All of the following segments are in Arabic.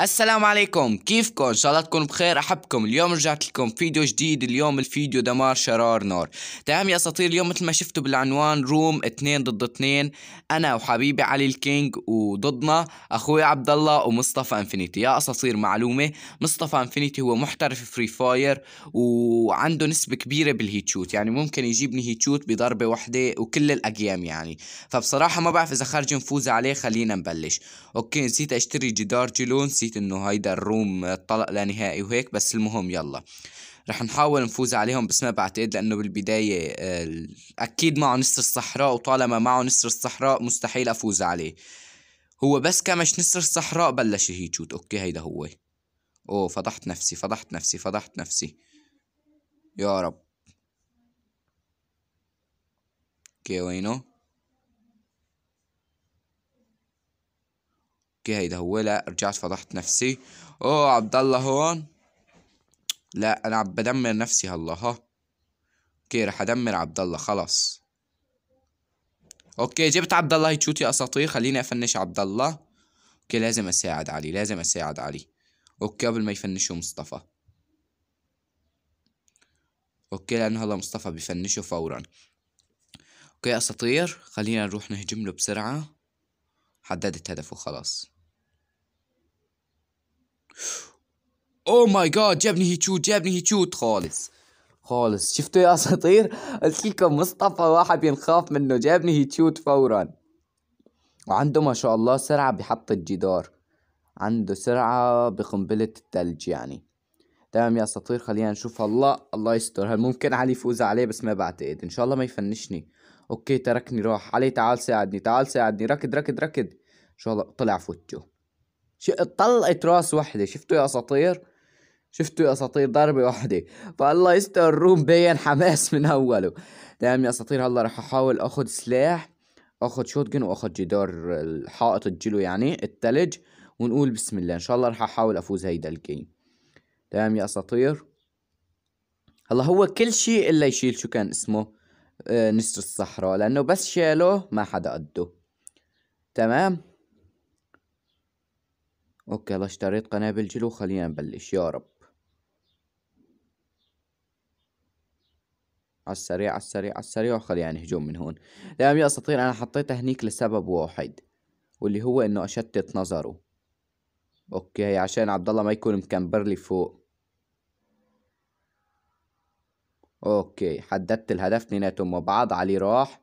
السلام عليكم كيفكم ان شاء الله تكونوا بخير احبكم اليوم رجعت لكم فيديو جديد اليوم الفيديو دمار شرار نار تمام يا اساطير اليوم مثل ما شفتوا بالعنوان روم 2 ضد 2 انا وحبيبي علي الكينج وضدنا اخوي عبد الله ومصطفى انفينيتي يا اساطير معلومه مصطفى انفينيتي هو محترف فري فاير وعنده نسبه كبيره بالهيت شوت يعني ممكن يجيبني هيت شوت بضربه واحده وكل الاجيام يعني فبصراحه ما بعرف اذا خارج نفوز عليه خلينا نبلش اوكي نسيت اشتري جدار جلونس نسيت انه هيدا الروم طلق لا نهائي وهيك بس المهم يلا رح نحاول نفوز عليهم بس ما بعتقد لانه بالبدايه آه، اكيد معه نسر الصحراء وطالما معه نسر الصحراء مستحيل افوز عليه هو بس كمش نسر الصحراء بلش يهيت اوكي هيدا هو اوه فضحت نفسي فضحت نفسي فضحت نفسي يا رب اوكي وينه اوكي هيدا هو لا رجعت فضحت نفسي اوه عبد الله هون لا انا عم بدمر نفسي هلا ها اوكي رح ادمر عبد الله خلص اوكي جبت عبد الله هيتشوت يا اساطير خليني افنش عبد الله اوكي لازم اساعد علي لازم اساعد علي اوكي قبل ما يفنشوا مصطفى اوكي لانه هلا مصطفى بفنشه فورا اوكي اساطير خلينا نروح نهجم له بسرعه حددت هدفه خلاص اوه oh ماي جاد جابني هيتشوت جابني هيتشوت خالص خالص شفتوا يا اساطير قلت لكم مصطفى واحد بينخاف منه جابني هيتشوت فورا وعنده ما شاء الله سرعة بحط الجدار عنده سرعة بقنبلة الثلج يعني تمام يا اساطير خلينا نشوف الله الله يستر هل ممكن علي يفوز عليه بس ما بعتقد ان شاء الله ما يفنشني اوكي تركني راح علي تعال ساعدني تعال ساعدني ركض ركض ركض ان شاء الله طلع فوتو طلعت راس وحده شفتوا يا اساطير شفتوا يا اساطير ضربة وحدة فالله يستر الروم بين حماس من اوله تمام يا اساطير هلا رح احاول اخذ سلاح اخذ شوتجن واخذ جدار الحائط الجلو يعني التلج ونقول بسم الله ان شاء الله رح احاول افوز هيدا الجيم تمام يا اساطير هلا هو كل شيء الا يشيل شو كان اسمه آه، نسر الصحراء لأنه بس شاله ما حدا قده تمام أوكي يلا اشتريت قنابل جلو خلينا نبلش يا رب على السريع على السريع على السريع وخلينا نهجم من هون تمام يا أساطير أنا حطيتها هنيك لسبب واحد واللي هو إنه أشتت نظره أوكي عشان عبد الله ما يكون مكمبر لي فوق اوكي حددت الهدف اثنيناتهم مع بعض علي راح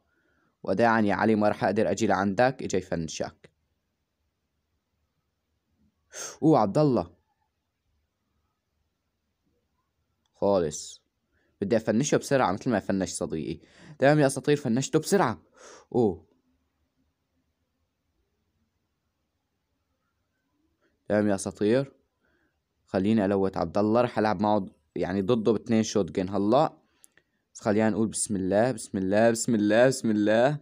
وداعا يا علي ما راح اقدر اجي لعندك اجا يفنشك او عبد الله خالص بدي افنشه بسرعة مثل ما فنش صديقي تمام يا اساطير فنشته بسرعة او تمام يا اساطير خليني الوت عبد الله رح العب معه يعني ضده باتنين شوت جن هلا بس خلينا نقول بسم الله بسم الله بسم الله بسم الله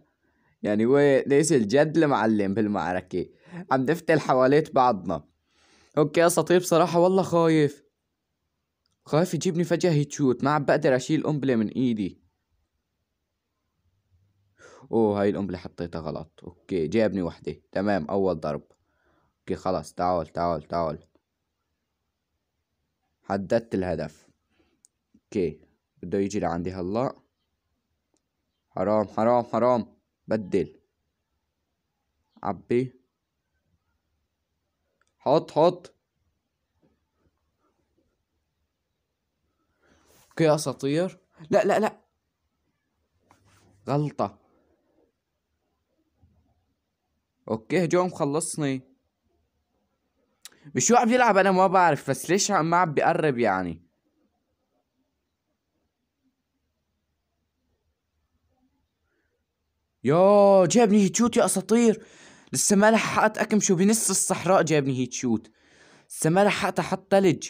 يعني هو ليس الجد المعلم بالمعركة عم نفتل حواليت بعضنا اوكي يا بصراحة والله خايف خايف يجيبني فجأة هيتشوت ما عم بقدر اشيل قنبلة من ايدي اوه هاي القنبلة حطيتها غلط اوكي جابني وحدة تمام اول ضرب اوكي خلاص تعال تعال تعال حددت الهدف اوكي بده يجي لعندي هلا حرام حرام حرام بدل عبي حط حط اوكي يا اساطير لا لا لا غلطة اوكي هجوم خلصني مش هو عم يلعب انا ما بعرف بس ليش عم ما عم بيقرب يعني يا جابني هيت شوت يا اساطير لسه ما لحقت اكمشه بنص الصحراء جابني هيت شوت لسه ما لحقت احط ثلج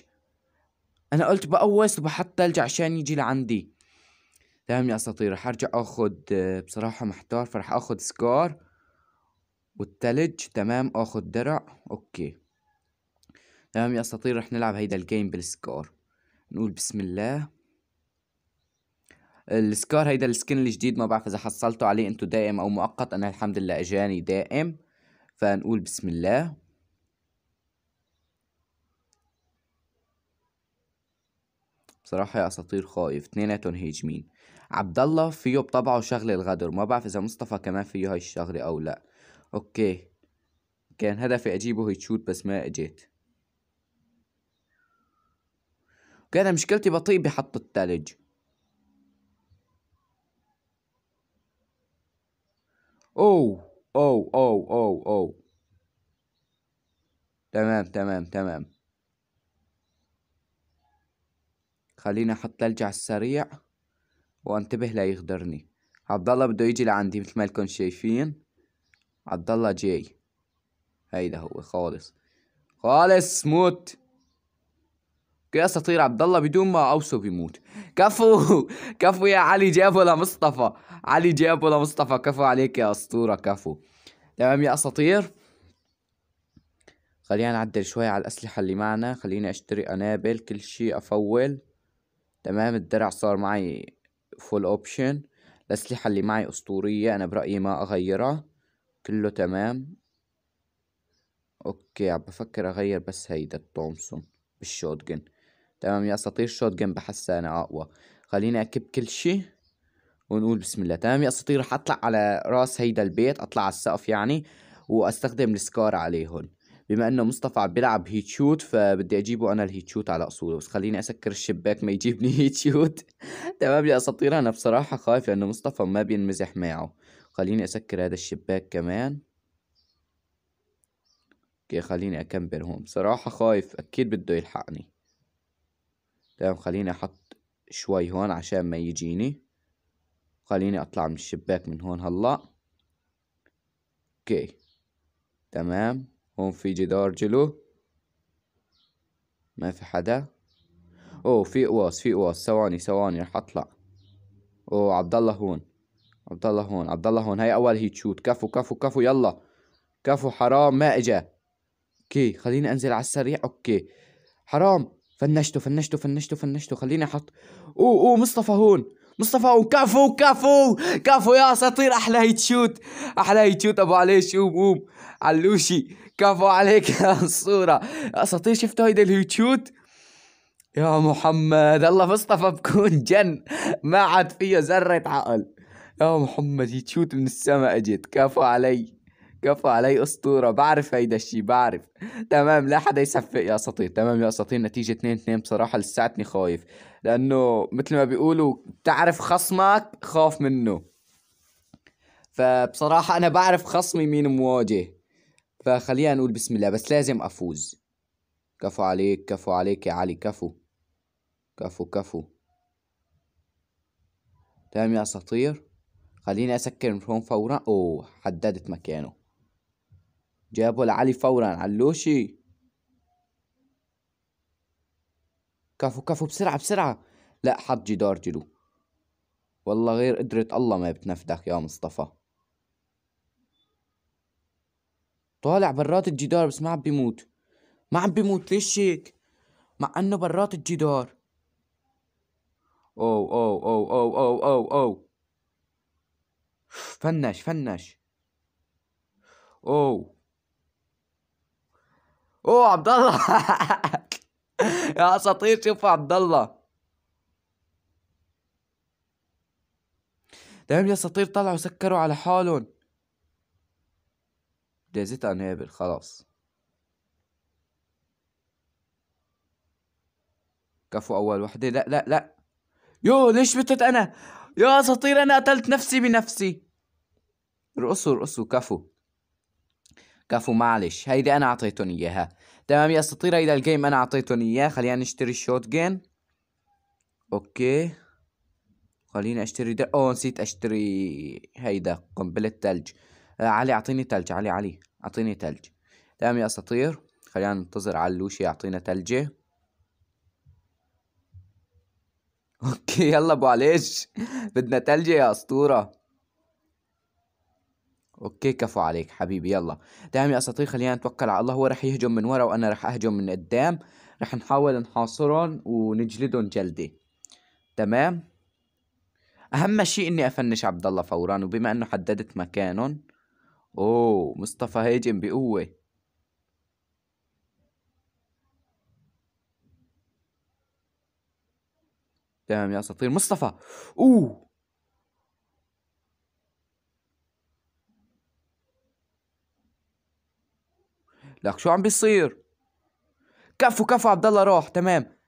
انا قلت بقوس وبحط ثلج عشان يجي لعندي تمام يا اساطير رح ارجع اخذ بصراحه محتار فرح اخذ سكار والثلج تمام اخذ درع اوكي تمام يا اساطير رح نلعب هيدا الجيم بالسكار نقول بسم الله السكار هيدا السكن الجديد ما بعرف اذا حصلتوا عليه انتو دائم او مؤقت انا الحمد لله اجاني دائم فنقول بسم الله بصراحة يا اساطير خايف اتنيناتهم هيجمين عبد الله فيه بطبعه شغلة الغدر ما بعرف اذا مصطفى كمان فيه هاي الشغلة او لا اوكي كان هدفي اجيبه هيتشوت بس ما اجيت كان مشكلتي بطيء بحط التلج أو أو أو أو أو تمام تمام تمام خليني أحط ثلج على السريع وأنتبه لا يغدرني عبد الله بده يجي لعندي مثل ما لكم شايفين عبد الله جاي هيدا هو خالص خالص موت اساطير عبد الله بدون ما اوصف يموت كفو كفو يا علي جابه لمصطفى علي جابه لمصطفى كفو عليك يا اسطوره كفو تمام يا اساطير خلينا نعدل شوي على الاسلحه اللي معنا خليني اشتري انابل كل شي افول تمام الدرع صار معي فول اوبشن الاسلحه اللي معي اسطوريه انا برايي ما اغيرها كله تمام اوكي عم بفكر اغير بس هيدا التومسون بالشوتجن تمام يا اساطير الشوت جن بحسها انا اقوى خليني اكب كل شيء ونقول بسم الله تمام يا اساطير رح اطلع على راس هيدا البيت اطلع على السقف يعني واستخدم السكار عليهم بما انه مصطفى عم بيلعب هيت شوت فبدي اجيبه انا الهيت شوت على اصوله بس خليني اسكر الشباك ما يجيبني هيت شوت تمام يا اساطير انا بصراحه خايف لانه مصطفى ما بينمزح معه خليني اسكر هذا الشباك كمان اوكي خليني اكمل هون بصراحه خايف اكيد بده يلحقني تمام خليني احط شوي هون عشان ما يجيني خليني اطلع من الشباك من هون هلا اوكي تمام هون في جدار جلو ما في حدا اوه في قواص في قواص ثواني ثواني رح اطلع اوه عبد الله هون عبد الله هون عبد الله هون هاي اول هيت شوت كفو كفو كفو يلا كفو حرام ما اجا اوكي خليني انزل على السريع اوكي حرام فنشته فنشته فنشته فنشته خليني احط اوه اوه مصطفى هون مصطفى هون كفو كفو كفو يا اساطير احلى هيت شوت احلى هيت شوت ابو علي شو بوم علوشي كفو عليك يا الصوره اساطير شفتوا هيدا الهيت شوت يا محمد الله مصطفى بكون جن ما عاد فيه ذره عقل يا محمد هيت شوت من السماء اجت كفو علي كفو علي اسطوره بعرف هيدا الشي بعرف تمام لا حدا يصفق يا اساطير تمام يا اساطير نتيجه 2 2 بصراحه لساتني خايف لانه مثل ما بيقولوا تعرف خصمك خاف منه فبصراحه انا بعرف خصمي مين مواجه فخلينا نقول بسم الله بس لازم افوز كفو عليك كفو عليك يا علي كفو كفو كفو تمام يا اساطير خليني اسكر من هون فورا اوه حددت مكانه جابوا لعلي فورا علوشي كفو كفو بسرعة بسرعة لا حط جدار جلو والله غير قدرة الله ما بتنفدك يا مصطفى طالع برات الجدار بس ما عم بيموت ما عم بيموت ليش هيك مع انه برات الجدار أو أو أو أو أو أو أو فنش فنش أو اوه عبد الله يا اساطير شوفوا عبد الله دايم يا اساطير طلعوا سكروا على حالهم جازت انابل خلاص كفو اول وحده إيه، لا لا لا يو ليش متت انا يا اساطير انا قتلت نفسي بنفسي رقصوا رقصوا كفو كفو معلش هيدي انا اعطيتهم اياها تمام يا اساطير هيدا الجيم انا اعطيتهم اياه خلينا نشتري الشوت جين اوكي خليني اشتري ده اوه نسيت اشتري هيدا قنبلة تلج آه علي اعطيني تلج علي علي اعطيني تلج تمام يا اساطير خلينا ننتظر على اللوشي يعطينا تلجه اوكي يلا ابو عليش بدنا تلجه يا اسطوره اوكي كفو عليك حبيبي يلا دعم يا اساطير خلينا نتوكل على الله هو رح يهجم من ورا وانا رح اهجم من قدام رح نحاول نحاصرهم ونجلدهم جلدة تمام اهم شيء اني افنش عبد الله فورا وبما انه حددت مكانهم اوه مصطفى هاجم بقوة تمام يا اساطير مصطفى اوه لك شو عم بيصير كفو كفو عبد الله روح تمام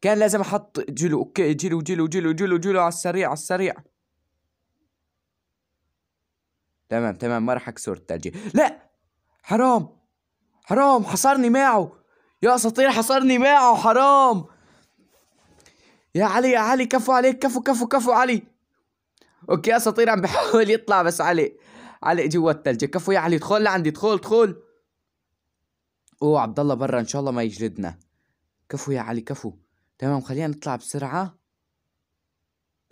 كان لازم احط جلو اوكي جلو جلو جلو جلو جلو على السريع على السريع تمام تمام ما راح اكسر الثلجي لا حرام حرام حصرني معه يا اساطير حصرني معه حرام يا علي يا علي كفو عليك كفو كفو كفو علي اوكي اساطير عم بحاول يطلع بس علي علي جوا الثلج كفو يا علي ادخل لعندي ادخل ادخل اوه عبد الله برا ان شاء الله ما يجلدنا كفو يا علي كفو تمام خلينا نطلع بسرعه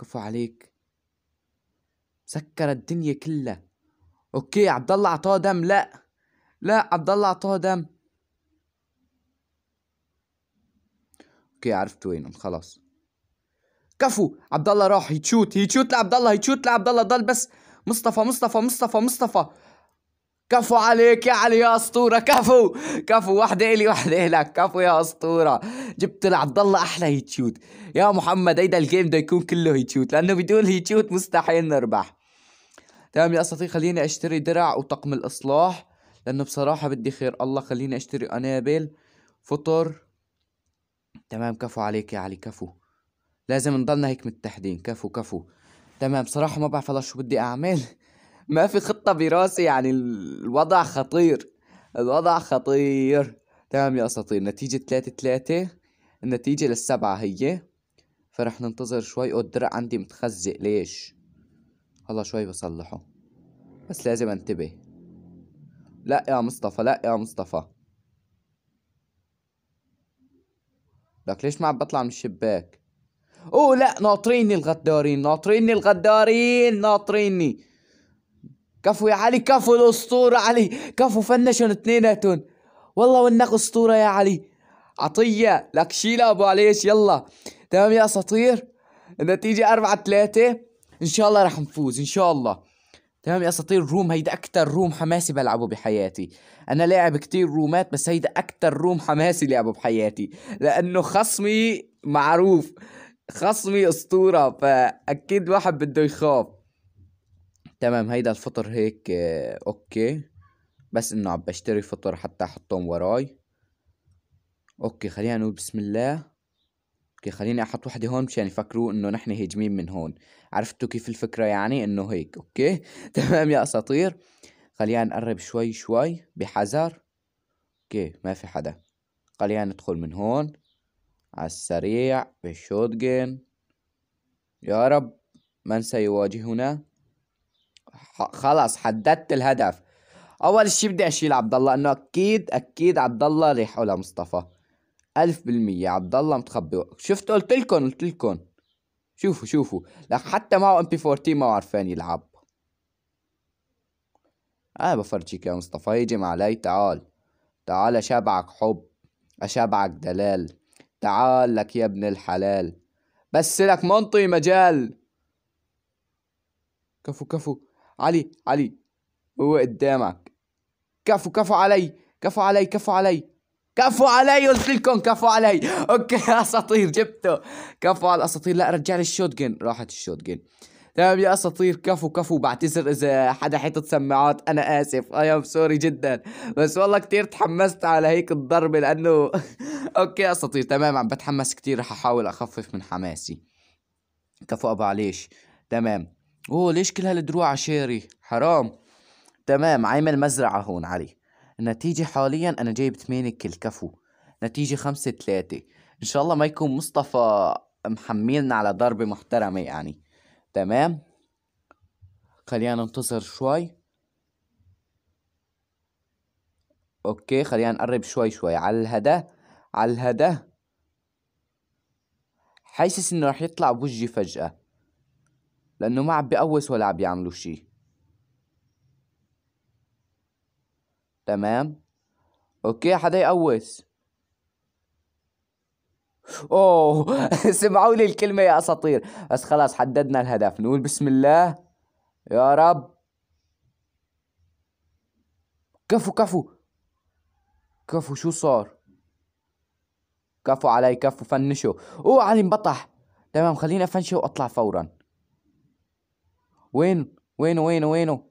كفو عليك سكر الدنيا كلها اوكي عبد الله اعطاه دم لا لا عبد الله اعطاه دم اوكي عرفت وينهم خلاص كفو عبد الله راح يتشوت يتشوت لعبد الله يتشوت لعبد الله ضل بس مصطفى مصطفى مصطفى مصطفى كفو عليك يا علي يا اسطوره كفو كفو وحده الي وحده لك كفو يا اسطوره جبت لعبد الله احلى هيتشوت يا محمد هيدا الجيم بده يكون كله هيتشوت لانه بدون هيتشوت مستحيل نربح تمام يا اسطى خليني اشتري درع وطقم الاصلاح لانه بصراحه بدي خير الله خليني اشتري انابل فطر تمام كفو عليك يا علي كفو لازم نضلنا هيك متحدين كفو كفو تمام بصراحة ما بعرف هلا شو بدي اعمل ما في خطة براسي يعني الوضع خطير الوضع خطير تمام يا أساطير نتيجة تلاتة تلاتة النتيجة للسبعة هي فرح ننتظر شوي أو الدرع عندي متخزق ليش هلا شوي بصلحه بس لازم انتبه لا يا مصطفى لا يا مصطفى لك ليش ما عم بطلع من الشباك اوه لا ناطريني الغدارين ناطريني الغدارين ناطريني كفو يا علي كفو الاسطوره علي كفو فنشن اثنيناتهم والله وانك اسطوره يا علي عطيه لك شيلها ابو عليش يلا تمام يا اساطير النتيجه أربعة ثلاثة ان شاء الله رح نفوز ان شاء الله تمام يا اساطير روم هيدا اكتر روم حماسي بلعبه بحياتي انا لاعب كتير رومات بس هيدا اكتر روم حماسي لعبه بحياتي لانه خصمي معروف خصمي اسطوره فاكيد واحد بده يخاف تمام هيدا الفطر هيك اه اوكي بس انه عم بشتري فطر حتى احطهم وراي اوكي خلينا نقول بسم الله اوكي خليني احط وحده هون مشان يفكروا انه نحن هاجمين من هون عرفتوا كيف الفكره يعني انه هيك اوكي تمام يا اساطير خلينا نقرب شوي شوي بحذر اوكي ما في حدا خلينا ندخل من هون على السريع بالشوتجن يا رب من سيواجهنا خلاص حددت الهدف اول شي بدي اشيل عبد الله انه اكيد اكيد عبد الله ريحه مصطفى ألف بالمية عبد الله متخبي شفت قلت لكم قلت لكم شوفوا شوفوا لك حتى معه ام بي 14 ما عرفان يلعب انا آه بفرجيك يا مصطفى يجي معي تعال تعال اشبعك حب اشبعك دلال تعال لك يا ابن الحلال بس لك منطي مجال كفو كفو علي علي هو قدامك كفو كفو علي كفو علي كفو علي كفو علي قلت لكم كفو علي اوكي اساطير جبته كفو على الاساطير لا رجع لي الشوت جن راحت الشوت جن تمام طيب يا اساطير كفو كفو بعتذر اذا حدا حيطت سماعات انا اسف اي ام سوري جدا بس والله كتير تحمست على هيك الضربه لانه اوكي اساطير تمام عم بتحمس كتير رح احاول اخفف من حماسي كفو ابو عليش تمام اوه ليش كل هالدروع عشيري حرام تمام عامل مزرعة هون علي النتيجة حاليا أنا جايب 8 كل كفو نتيجة 5 3 إن شاء الله ما يكون مصطفى محملنا على ضربة محترمة يعني تمام خلينا ننتظر شوي اوكي خلينا نقرب شوي شوي على الهدى على الهدى حاسس انه رح يطلع بوجهي فجأة لأنه ما عم بيقوس ولا عم بيعملوا شيء تمام أوكي حدا يقوس اوه سمعوا لي الكلمه يا اساطير بس خلاص حددنا الهدف نقول بسم الله يا رب كفو كفو كفو شو صار كفو علي كفو فنشوا اوه علي انبطح تمام خليني افنشه واطلع فورا وين وينه وينه وينه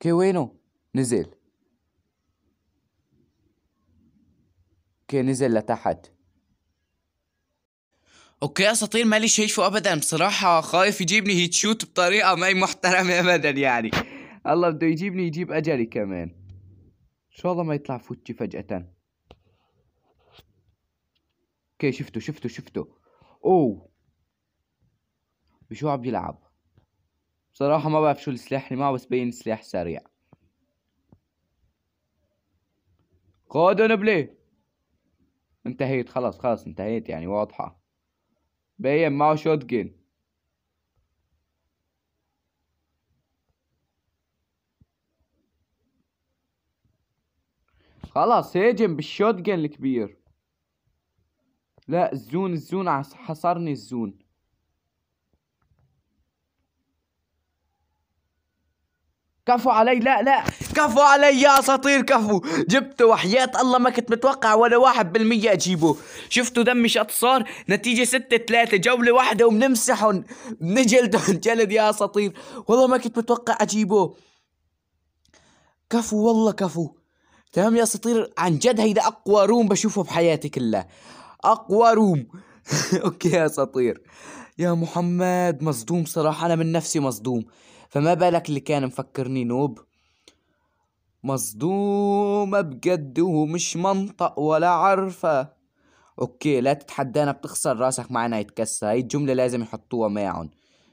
كي وينه نزل كي نزل لتحت اوكي يا اساطير مالي شايفه ابدا بصراحة خايف يجيبني هيت شوت بطريقة ما هي محترمة ابدا يعني الله بده يجيبني يجيب اجلي كمان ان شاء الله ما يطلع فوتشي فجأة اوكي شفته شفته شفته اوه بشو عم يلعب بصراحة ما بعرف شو السلاح اللي معه بس بين سلاح سريع قادة نبلي انتهيت خلص خلص انتهيت يعني واضحة بين معه شوت شوتجن خلص هاجم بالشوتجن الكبير لا الزون الزون حصرني الزون كفو علي لا لا كفو علي يا اساطير كفو جبته وحياة الله ما كنت متوقع ولا واحد بالمية اجيبه شفتوا دمي شط صار نتيجة ستة ثلاثة جولة واحدة وبنمسحهم بنجلدهم جلد يا اساطير والله ما كنت متوقع اجيبه كفو والله كفو تمام يا اساطير عن جد هيدا اقوى روم بشوفه بحياتي كلها اقوى روم اوكي يا اساطير يا محمد مصدوم صراحة انا من نفسي مصدوم فما بالك اللي كان مفكرني نوب مصدومة بجد ومش منطق ولا عارفة اوكي لا تتحدانا بتخسر راسك معنا يتكسر هاي الجملة لازم يحطوها معهم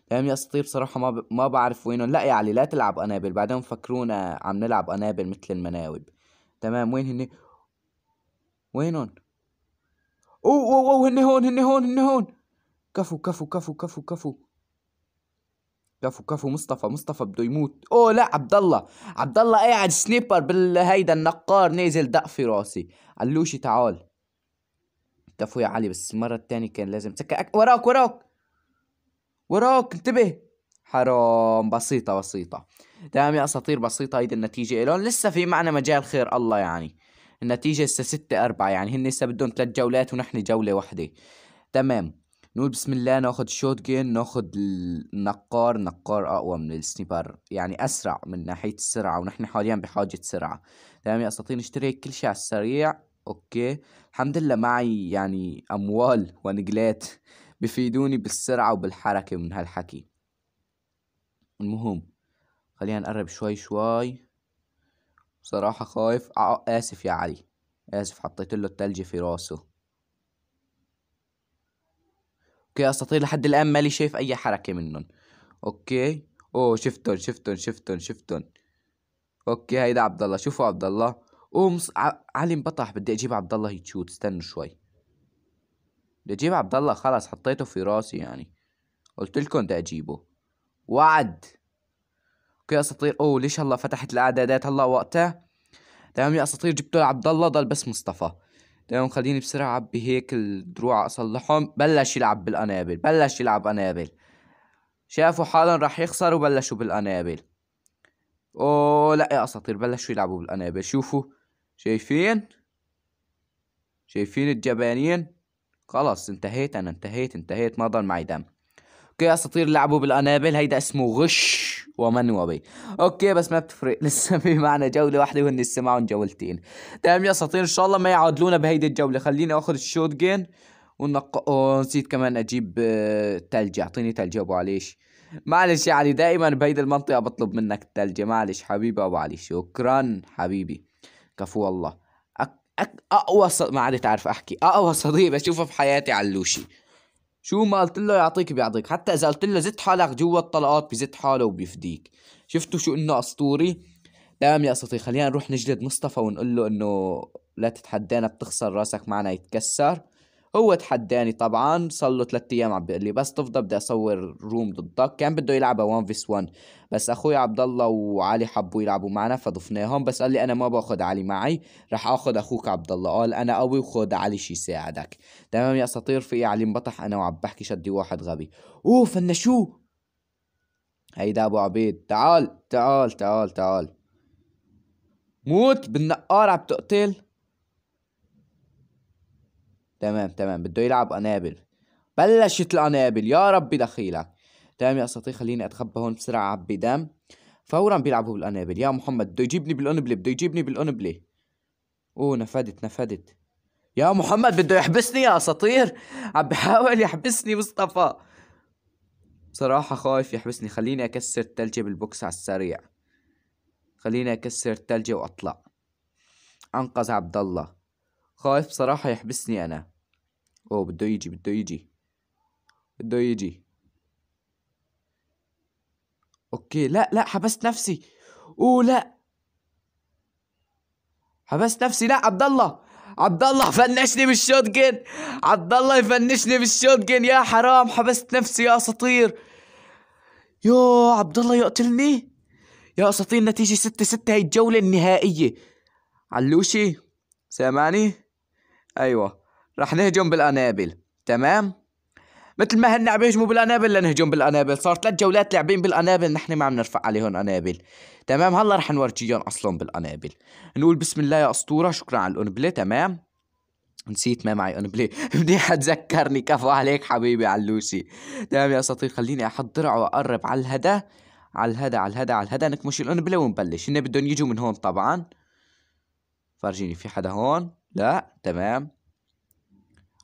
تمام يا اسطى بصراحة طيب، ما ب... ما بعرف وينهم لا يا علي لا تلعب قنابل بعدين فكرونا عم نلعب قنابل مثل المناوب تمام وين هن وينهم اوه اوه اوه هن هون هن هون هن هون كفو كفو كفو كفو كفو كفو كفو مصطفى مصطفى بده يموت اوه لا عبد الله عبد الله قاعد سنيبر بالهيدا النقار نازل دق في راسي علوشي تعال كفو يا علي بس المرة الثانية كان لازم تسكر أك... وراك وراك وراك انتبه حرام بسيطة بسيطة تمام يا أساطير بسيطة هيدي النتيجة لون لسه في معنا مجال خير الله يعني النتيجة لسه ستة أربعة يعني هن لسه بدهم ثلاث جولات ونحن جولة واحدة تمام نقول بسم الله ناخد شوت جين ناخد النقار نقار اقوى من السنيبر يعني اسرع من ناحية السرعة ونحن حاليا بحاجة سرعة تمام يا اساطير نشتري كل شيء على السريع اوكي الحمد لله معي يعني اموال ونقلات بفيدوني بالسرعة وبالحركة من هالحكي المهم خلينا نقرب شوي شوي بصراحة خايف آه، آه، اسف يا علي اسف حطيت له التلج في راسه اوكي اساطير لحد الان مالي شايف اي حركه منهم اوكي اوه شفتن شفتن شفتن شفتن اوكي هيدا عبد الله شوفوا عبد الله قوم علي انبطح بدي اجيب عبد الله يتشوت استنوا شوي بدي اجيب عبد الله خلص حطيته في راسي يعني قلت لكم بدي اجيبه وعد اوكي اساطير اوه ليش هلا فتحت الاعدادات هلا وقتها تمام يا اساطير جبتوا عبد الله ضل بس مصطفى تمام خليني بسرعة هيك الدروع أصلحهم بلش يلعب بالأنابل بلش يلعب أنابل شافوا حالا راح يخسروا بلشوا بالأنابل أوه لا يا أساطير بلشوا يلعبوا بالأنابل شوفوا شايفين شايفين الجبانين خلص انتهيت أنا انتهيت انتهيت ما ضل معي دم أوكي أساطير لعبوا بالأنابل هيدا اسمه غش ومن وبي اوكي بس ما بتفرق لسه في معنا جوله واحده وهن السماعون جولتين تمام يا اساطير ان شاء الله ما يعادلونا بهيدي الجوله خليني اخذ الشوت جين ونق... ونسيت كمان اجيب ثلج آه، اعطيني ثلج ابو عليش معلش يعني دائما بهيدي المنطقه بطلب منك الثلج معلش حبيبي ابو علي شكرا حبيبي كفو الله أك... أك... اقوى ص... ما عاد تعرف احكي اقوى صديق بشوفه في حياتي علوشي شو ما قلت له يعطيك بيعطيك حتى اذا قلت له زد حالك جوا الطلقات بزد حاله وبيفديك شفتوا شو انه اسطوري تمام يا اسطوري خلينا نروح نجلد مصطفى ونقول له انه لا تتحدانا بتخسر راسك معنا يتكسر هو تحداني طبعا صار له ثلاث ايام عم بيقول لي بس تفضى بدي اصور روم ضدك كان بده يلعبها 1 فيس 1 بس اخوي عبد الله وعلي حبوا يلعبوا معنا فضفناهم بس قال لي انا ما باخذ علي معي رح اخذ اخوك عبد الله قال انا قوي وخذ علي شي يساعدك تمام يا اساطير في إيه علي انبطح انا وعم بحكي شدي واحد غبي اوه فنشو هيدا ابو عبيد تعال تعال تعال تعال موت بالنقار عم تقتل تمام تمام بده يلعب انابل بلشت الانابل يا ربي دخيلك تمام يا اساطير خليني اتخبى هون بسرعه عبي دم فورا بيلعبوا بالانابل يا محمد بده يجيبني بالانبلي بده يجيبني بالانبلي اوه نفدت نفدت يا محمد بده يحبسني يا اساطير عم بحاول يحبسني مصطفى بصراحة خايف يحبسني خليني أكسر التلج بالبوكس على السريع خليني أكسر التلج وأطلع أنقذ عبد الله خايف بصراحة يحبسني أنا اوه بده يجي بده يجي بده يجي اوكي لا لا حبست نفسي اوه لا حبست نفسي لا عبد الله عبد الله فنشني بالشوت جن عبد الله يفنشني بالشوت جن يا حرام حبست نفسي يا اساطير يو عبد الله يقتلني يا اساطير نتيجة 6 6 هي الجولة النهائية علوشي سامعني ايوه رح نهجم بالانابل تمام مثل ما هن عم يهجموا بالانابل لنهجم بالانابل صار ثلاث جولات لاعبين بالانابل نحن ما عم نرفع عليهم انابل تمام هلا رح نورجيهم اصلا بالانابل نقول بسم الله يا اسطوره شكرا على الانبله تمام نسيت ما معي انبلي منيح تذكرني كفو عليك حبيبي علوشي تمام يا اساطير خليني احضرها واقرب على الهدا على الهدا على الهدا على الهدا نكمش الانبلي ونبلش هن بدهم يجوا من هون طبعا فرجيني في حدا هون لا تمام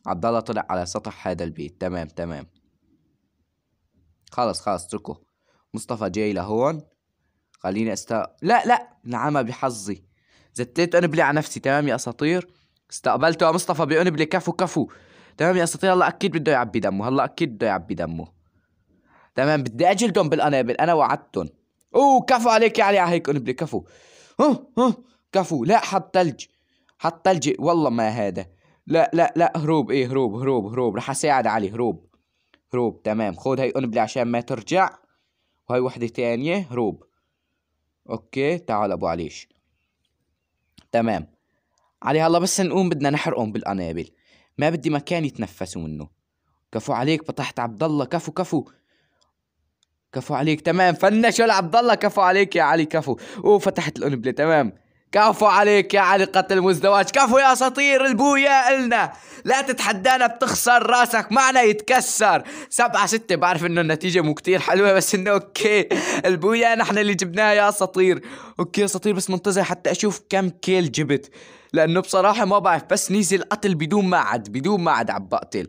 عبد الله طلع على سطح هذا البيت تمام تمام خلص خلص اتركه مصطفى جاي لهون خليني است لا لا نعمة بحظي زتيت انبلي على نفسي تمام يا اساطير استقبلته يا مصطفى بانبلي كفو كفو تمام يا اساطير هلا اكيد بده يعبي دمه هلا اكيد بده يعبي دمه تمام بدي اجلدهم بالقنابل انا وعدتهم اوه كفو عليك يا علي على آه، هيك انبلي كفو ها ها كفو لا حط ثلج حط ثلج والله ما هذا لا لا لا هروب ايه هروب هروب هروب راح اساعد علي هروب هروب تمام خد هاي قنبلة عشان ما ترجع وهاي وحدة تانية هروب اوكي تعال ابو عليش تمام علي هلا بس نقوم بدنا نحرقهم بالقنابل ما بدي مكان يتنفسوا منه كفو عليك فتحت عبد الله كفو كفو كفو عليك تمام فنشوا لعبد الله كفو عليك يا علي كفو اوه فتحت القنبله تمام كفو عليك يا علي قتل مزدواج كفو يا اساطير البويا إلنا لا تتحدانا بتخسر راسك معنا يتكسر سبعة ستة بعرف انه النتيجة مو كتير حلوة بس انه اوكي البويا نحن اللي جبناها يا اساطير اوكي اساطير بس منتظر حتى اشوف كم كيل جبت لانه بصراحة ما بعرف بس نزل قتل بدون ما عد بدون ما عد عم بقتل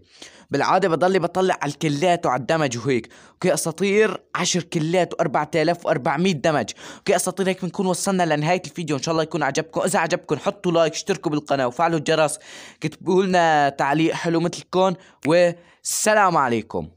بالعاده بضلي بطلع على الكلات وعلى الدمج وهيك اوكي اساطير 10 كلات و4400 دمج اوكي اساطير هيك بنكون وصلنا لنهايه الفيديو ان شاء الله يكون عجبكم اذا عجبكم حطوا لايك اشتركوا بالقناه وفعلوا الجرس كتبوا لنا تعليق حلو مثلكم والسلام عليكم